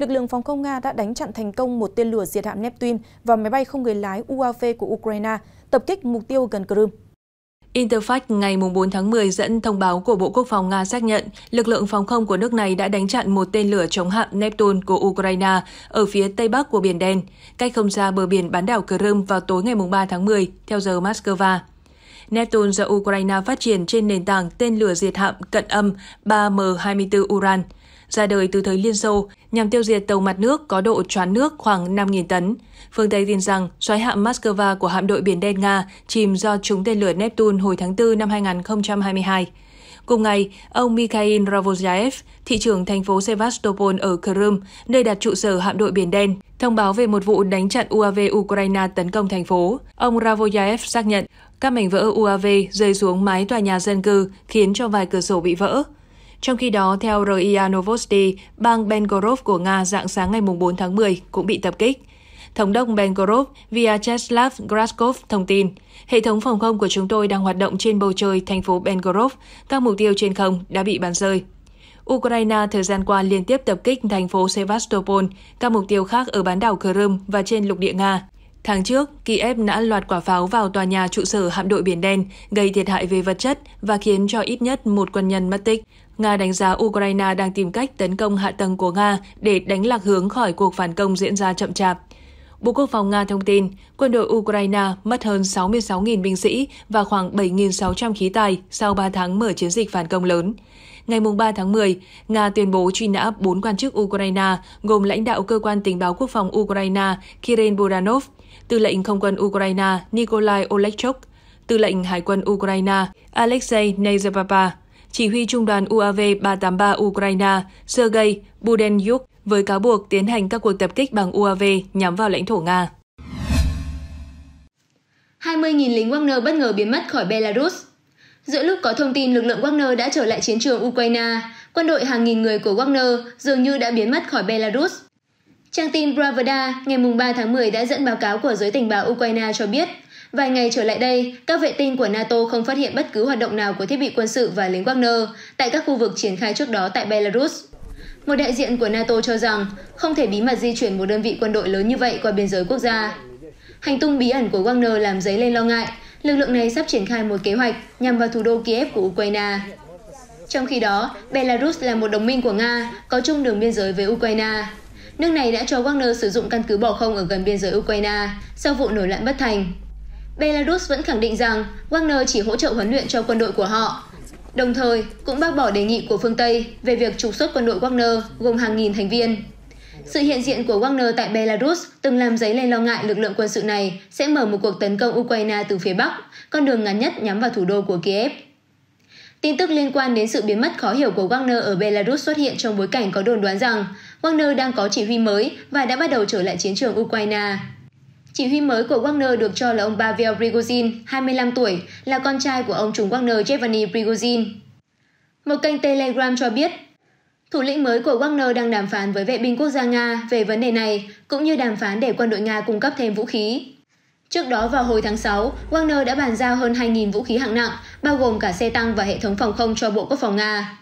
lực lượng phòng không Nga đã đánh chặn thành công một tên lửa diệt hạm Neptune và máy bay không người lái UAV của Ukraine, tập kích mục tiêu gần Crimea. Interfax ngày 4 tháng 10 dẫn thông báo của Bộ Quốc phòng Nga xác nhận lực lượng phòng không của nước này đã đánh chặn một tên lửa chống hạm Neptune của Ukraine ở phía tây bắc của Biển Đen, cách không xa bờ biển bán đảo Crimea vào tối ngày 3 tháng 10, theo giờ Moscow. Neptune do Ukraine phát triển trên nền tảng tên lửa diệt hạm cận âm 3M-24 Uran. Ra đời từ thời Liên Xô, nhằm tiêu diệt tàu mặt nước có độ choán nước khoảng 5.000 tấn. Phương Tây tin rằng xoáy hạm Moscow của hạm đội biển đen Nga chìm do trúng tên lửa Neptune hồi tháng 4 năm 2022. Cùng ngày, ông Mikhail Ravozaev, thị trưởng thành phố Sevastopol ở Crimea, nơi đặt trụ sở hạm đội Biển Đen, thông báo về một vụ đánh chặn UAV Ukraine tấn công thành phố. Ông Ravozaev xác nhận các mảnh vỡ UAV rơi xuống mái tòa nhà dân cư khiến cho vài cửa sổ bị vỡ. Trong khi đó, theo RIA Novosti, bang Belgorod của Nga dạng sáng ngày 4 tháng 10 cũng bị tập kích. Thống đốc Belgorod Vyacheslav Graskov thông tin, hệ thống phòng không của chúng tôi đang hoạt động trên bầu trời thành phố Belgorod, các mục tiêu trên không đã bị bắn rơi. Ukraine thời gian qua liên tiếp tập kích thành phố Sevastopol, các mục tiêu khác ở bán đảo Crimea và trên lục địa Nga. Tháng trước, Kiev đã loạt quả pháo vào tòa nhà trụ sở hạm đội Biển Đen, gây thiệt hại về vật chất và khiến cho ít nhất một quân nhân mất tích. Nga đánh giá Ukraine đang tìm cách tấn công hạ tầng của Nga để đánh lạc hướng khỏi cuộc phản công diễn ra chậm chạp. Bộ Quốc phòng Nga thông tin, quân đội Ukraine mất hơn 66.000 binh sĩ và khoảng 7.600 khí tài sau 3 tháng mở chiến dịch phản công lớn. Ngày 3 tháng 10, Nga tuyên bố truy nã 4 quan chức Ukraine, gồm lãnh đạo Cơ quan Tình báo Quốc phòng Ukraine Kirin Budanov, Tư lệnh Không quân Ukraine Nikolai Olechok, Tư lệnh Hải quân Ukraine Alexei Nezhepapa, chỉ huy trung đoàn UAV 383 Ukraine Sergei Budenyuk với cáo buộc tiến hành các cuộc tập kích bằng UAV nhắm vào lãnh thổ Nga. 20.000 lính Wagner bất ngờ biến mất khỏi Belarus. Giữa lúc có thông tin lực lượng Wagner đã trở lại chiến trường Ukraine, quân đội hàng nghìn người của Wagner dường như đã biến mất khỏi Belarus. Trang tin Pravda ngày 3 tháng 10 đã dẫn báo cáo của giới tình báo Ukraine cho biết Vài ngày trở lại đây, các vệ tinh của NATO không phát hiện bất cứ hoạt động nào của thiết bị quân sự và lính Wagner tại các khu vực triển khai trước đó tại Belarus. Một đại diện của NATO cho rằng không thể bí mật di chuyển một đơn vị quân đội lớn như vậy qua biên giới quốc gia. Hành tung bí ẩn của Wagner làm dấy lên lo ngại, lực lượng này sắp triển khai một kế hoạch nhằm vào thủ đô Kiev của Ukraine. Trong khi đó, Belarus là một đồng minh của Nga, có chung đường biên giới với Ukraine. Nước này đã cho Wagner sử dụng căn cứ bỏ không ở gần biên giới Ukraine sau vụ nổi loạn bất thành belarus vẫn khẳng định rằng wagner chỉ hỗ trợ huấn luyện cho quân đội của họ đồng thời cũng bác bỏ đề nghị của phương tây về việc trục xuất quân đội wagner gồm hàng nghìn thành viên sự hiện diện của Wagner tại Belarus từng làm dấy lên lo ngại lực lượng quân sự này sẽ mở một cuộc tấn công Ukraine từ phía Bắc, con đường ngắn nhất nhắm vào thủ đô của Kiev. Tin tức liên quan đến sự biến mất khó hiểu của Wagner ở Belarus xuất hiện trong bối cảnh có đồn đoán rằng Wagner đang có chỉ huy mới và đã bắt đầu trở lại chiến trường Ukraine. Chỉ huy mới của Wagner được cho là ông Pavel Prigozhin, 25 tuổi, là con trai của ông trùng Wagner Yevgeny Prigozhin. Một kênh Telegram cho biết, thủ lĩnh mới của Wagner đang đàm phán với vệ binh quốc gia Nga về vấn đề này, cũng như đàm phán để quân đội Nga cung cấp thêm vũ khí. Trước đó vào hồi tháng 6, Wagner đã bàn giao hơn 2.000 vũ khí hạng nặng, bao gồm cả xe tăng và hệ thống phòng không cho Bộ Quốc phòng Nga.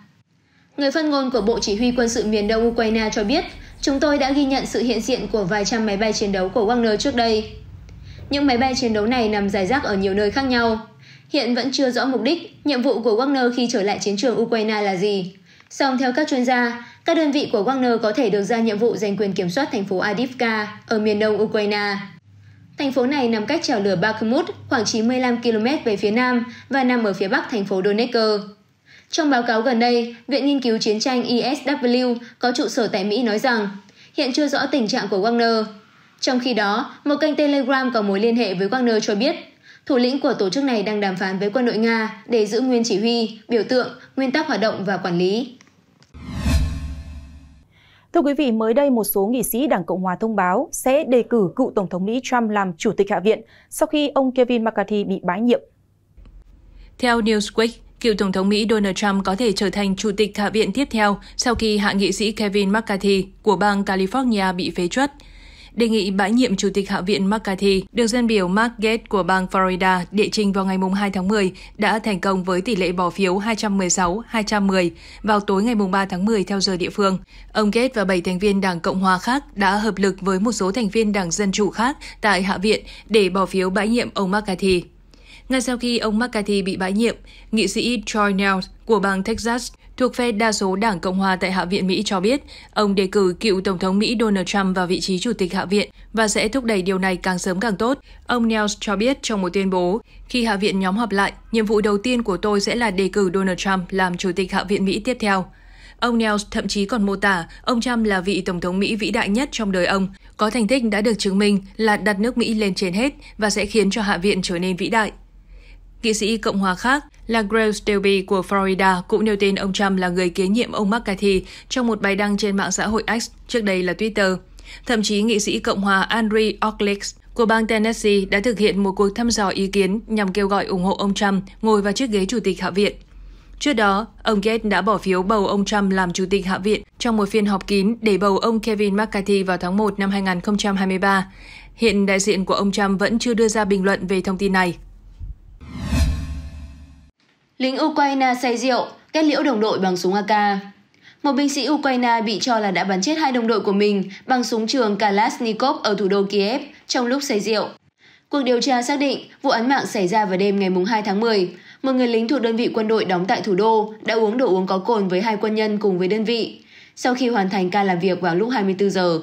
Người phát ngôn của Bộ Chỉ huy quân sự miền đông Ukraine cho biết, Chúng tôi đã ghi nhận sự hiện diện của vài trăm máy bay chiến đấu của Wagner trước đây. Những máy bay chiến đấu này nằm rải rác ở nhiều nơi khác nhau. Hiện vẫn chưa rõ mục đích, nhiệm vụ của Wagner khi trở lại chiến trường Ukraine là gì. Song theo các chuyên gia, các đơn vị của Wagner có thể được ra nhiệm vụ giành quyền kiểm soát thành phố Adivka ở miền đông Ukraine. Thành phố này nằm cách trèo lửa Bakhmut khoảng 95 km về phía nam và nằm ở phía bắc thành phố Donetsk trong báo cáo gần đây viện nghiên cứu chiến tranh isw e có trụ sở tại mỹ nói rằng hiện chưa rõ tình trạng của wagner trong khi đó một kênh telegram có mối liên hệ với wagner cho biết thủ lĩnh của tổ chức này đang đàm phán với quân đội nga để giữ nguyên chỉ huy biểu tượng nguyên tắc hoạt động và quản lý Thưa quý vị, mới đây một số nghị sĩ Đảng Cộng hòa thông báo sẽ đề cử cựu Tổng thống Mỹ Trump làm Chủ tịch Hạ viện sau khi ông Kevin McCarthy bị bãi nhiệm. Theo Newsweek, Cựu Tổng thống Mỹ Donald Trump có thể trở thành chủ tịch Hạ viện tiếp theo sau khi hạ nghị sĩ Kevin McCarthy của bang California bị phế truất. Đề nghị bãi nhiệm Chủ tịch Hạ viện McCarthy được dân biểu Mark Gates của bang Florida đệ trình vào ngày 2 tháng 10 đã thành công với tỷ lệ bỏ phiếu 216-210 vào tối ngày 3 tháng 10 theo giờ địa phương. Ông Gates và 7 thành viên Đảng Cộng hòa khác đã hợp lực với một số thành viên Đảng Dân Chủ khác tại Hạ viện để bỏ phiếu bãi nhiệm ông McCarthy. Ngay sau khi ông McCarthy bị bãi nhiệm, nghị sĩ Troy Nell của bang Texas thuộc phe đa số Đảng Cộng hòa tại Hạ viện Mỹ cho biết, ông đề cử cựu Tổng thống Mỹ Donald Trump vào vị trí Chủ tịch Hạ viện và sẽ thúc đẩy điều này càng sớm càng tốt. Ông Nels cho biết trong một tuyên bố, khi Hạ viện nhóm họp lại, nhiệm vụ đầu tiên của tôi sẽ là đề cử Donald Trump làm Chủ tịch Hạ viện Mỹ tiếp theo. Ông Nels thậm chí còn mô tả ông Trump là vị Tổng thống Mỹ vĩ đại nhất trong đời ông, có thành tích đã được chứng minh là đặt nước Mỹ lên trên hết và sẽ khiến cho Hạ viện trở nên vĩ đại. Nghị sĩ Cộng hòa khác là Grace Delby của Florida cũng nêu tên ông Trump là người kế nhiệm ông McCarthy trong một bài đăng trên mạng xã hội X, trước đây là Twitter. Thậm chí nghị sĩ Cộng hòa Andre Orlick của bang Tennessee đã thực hiện một cuộc thăm dò ý kiến nhằm kêu gọi ủng hộ ông Trump ngồi vào chiếc ghế chủ tịch Hạ viện. Trước đó, ông Gates đã bỏ phiếu bầu ông Trump làm chủ tịch Hạ viện trong một phiên họp kín để bầu ông Kevin McCarthy vào tháng 1 năm 2023. Hiện đại diện của ông Trump vẫn chưa đưa ra bình luận về thông tin này. Lính Ukraine say rượu, kết liễu đồng đội bằng súng AK. Một binh sĩ Ukraine bị cho là đã bắn chết hai đồng đội của mình bằng súng trường Kalashnikov ở thủ đô Kiev trong lúc say rượu. Cuộc điều tra xác định vụ án mạng xảy ra vào đêm ngày 2 tháng 10. Một người lính thuộc đơn vị quân đội đóng tại thủ đô đã uống đồ uống có cồn với hai quân nhân cùng với đơn vị sau khi hoàn thành ca làm việc vào lúc 24 giờ.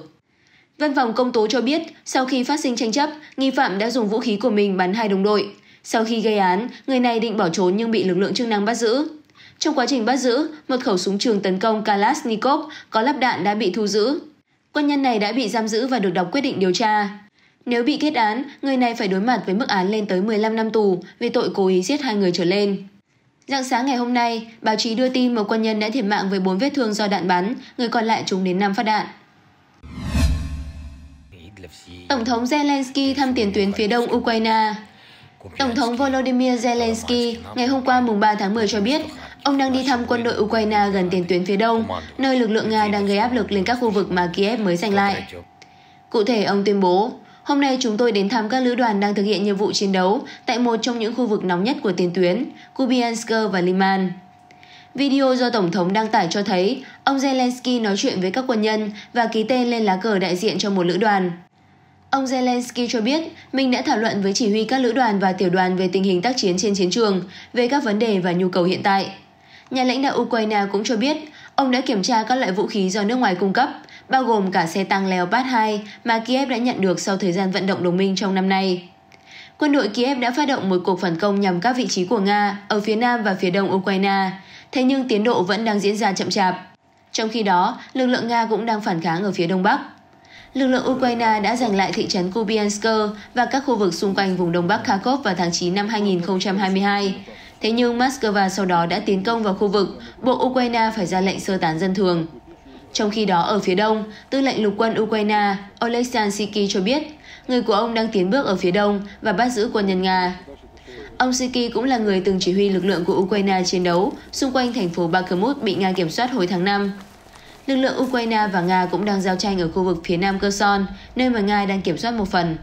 Văn phòng công tố cho biết, sau khi phát sinh tranh chấp, nghi phạm đã dùng vũ khí của mình bắn hai đồng đội. Sau khi gây án, người này định bỏ trốn nhưng bị lực lượng chức năng bắt giữ. Trong quá trình bắt giữ, một khẩu súng trường tấn công Kalashnikov có lắp đạn đã bị thu giữ. Quân nhân này đã bị giam giữ và được đọc quyết định điều tra. Nếu bị kết án, người này phải đối mặt với mức án lên tới 15 năm tù vì tội cố ý giết hai người trở lên. Dạng sáng ngày hôm nay, báo chí đưa tin một quân nhân đã thiệt mạng với 4 vết thương do đạn bắn, người còn lại trúng đến 5 phát đạn. Tổng thống Zelensky thăm tiền tuyến phía đông Ukraine Tổng thống Volodymyr Zelensky ngày hôm qua mùng 3 tháng 10 cho biết ông đang đi thăm quân đội Ukraine gần tiền tuyến phía đông, nơi lực lượng Nga đang gây áp lực lên các khu vực mà Kiev mới giành lại. Cụ thể, ông tuyên bố, hôm nay chúng tôi đến thăm các lữ đoàn đang thực hiện nhiệm vụ chiến đấu tại một trong những khu vực nóng nhất của tiền tuyến, Kupiansk và Liman. Video do Tổng thống đăng tải cho thấy ông Zelensky nói chuyện với các quân nhân và ký tên lên lá cờ đại diện cho một lữ đoàn. Ông Zelensky cho biết mình đã thảo luận với chỉ huy các lữ đoàn và tiểu đoàn về tình hình tác chiến trên chiến trường, về các vấn đề và nhu cầu hiện tại. Nhà lãnh đạo Ukraine cũng cho biết ông đã kiểm tra các loại vũ khí do nước ngoài cung cấp, bao gồm cả xe tăng Leopard 2 mà Kiev đã nhận được sau thời gian vận động đồng minh trong năm nay. Quân đội Kiev đã phát động một cuộc phản công nhằm các vị trí của Nga ở phía nam và phía đông Ukraine, thế nhưng tiến độ vẫn đang diễn ra chậm chạp. Trong khi đó, lực lượng Nga cũng đang phản kháng ở phía đông bắc. Lực lượng Ukraine đã giành lại thị trấn Kupiansk và các khu vực xung quanh vùng Đông Bắc Kharkov vào tháng 9 năm 2022. Thế nhưng Moscow sau đó đã tiến công vào khu vực, buộc Ukraine phải ra lệnh sơ tán dân thường. Trong khi đó ở phía đông, tư lệnh lục quân Ukraine Oleksandr Siki cho biết người của ông đang tiến bước ở phía đông và bắt giữ quân nhân Nga. Ông Siki cũng là người từng chỉ huy lực lượng của Ukraine chiến đấu xung quanh thành phố Bakhmut bị Nga kiểm soát hồi tháng 5. Lực lượng Ukraine và Nga cũng đang giao tranh ở khu vực phía nam Kherson, nơi mà Nga đang kiểm soát một phần.